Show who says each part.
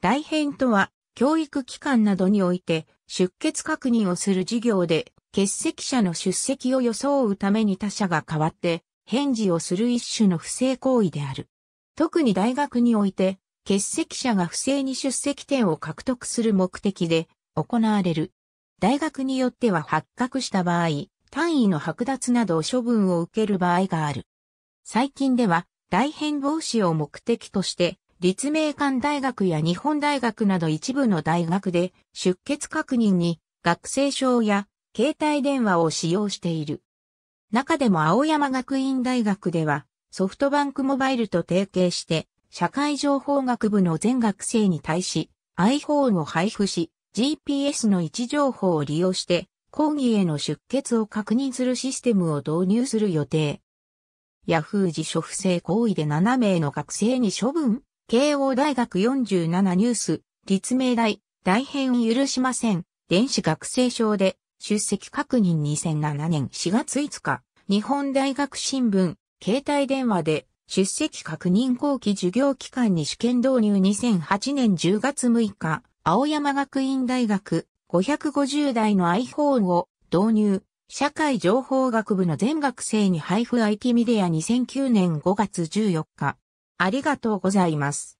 Speaker 1: 大
Speaker 2: 変とは、教育機関などにおいて、出欠確認をする事業で、欠席者の出席を装うために他者が代わって、返事をする一種の不正行為である。特に大学において、欠席者が不正に出席点を獲得する目的で、行われる。大学によっては発覚した場合、単位の剥奪など処分を受ける場合がある。最近では、大変防止を目的として、立命館大学や日本大学など一部の大学で出欠確認に学生証や携帯電話を使用している。中でも青山学院大学ではソフトバンクモバイルと提携して社会情報学部の全学生に対し iPhone を配布し GPS の位置情報を利用して講義への出欠を確認するシステムを導入する予定。ヤフー辞書不正行為で7名の学生に処分慶応大学47ニュース、立命大、大変許しません、電子学生証で、出席確認2007年4月5日、日本大学新聞、携帯電話で、出席確認後期授業期間に試験導入2008年10月6日、青山学院大学550台の iPhone を導入、社会情報学部の全学生に配布 IT メディア2009年5月14日、ありがとうございます。